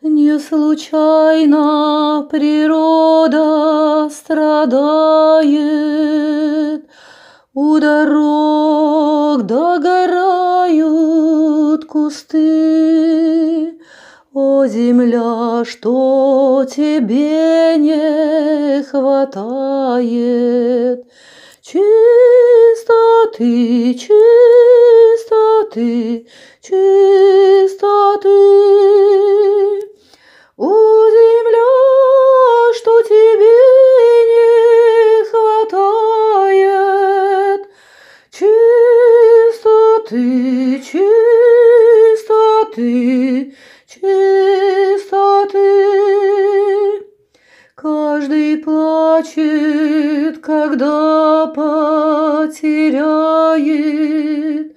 Не случайно природа страдает, У дорог догорают кусты. О, земля, что тебе не хватает? Чистоты, чистоты, чистоты. чистоты, чистоты, чистоты. Каждый плачет, когда потеряет,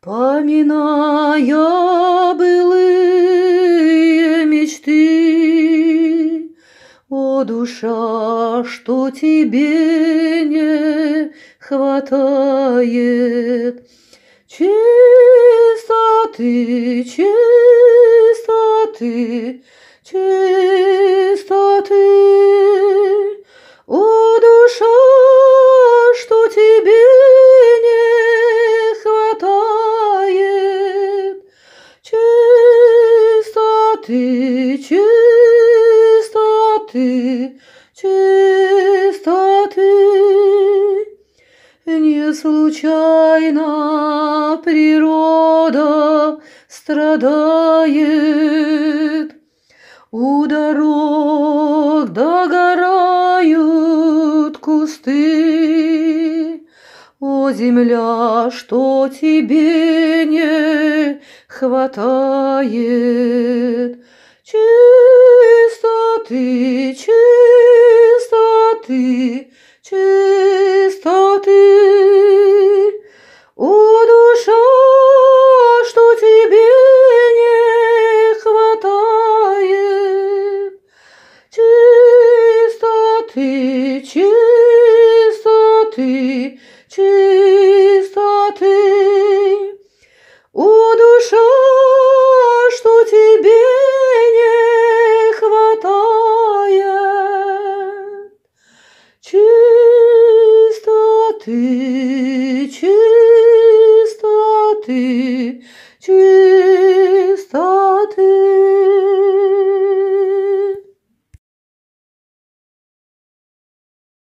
поминая былые мечты. О, душа, что тебе не хватает чистоты, чистоты, чистоты. О, душа, что тебе не хватает, чистоты, чистоты, чистоты. случайно природа страдает. У дорог догорают кусты. О, земля, что тебе не хватает? Чистоты, чистоты, чистоты. чистоты, чистоты. У душа, что тебе не хватает, чистоты.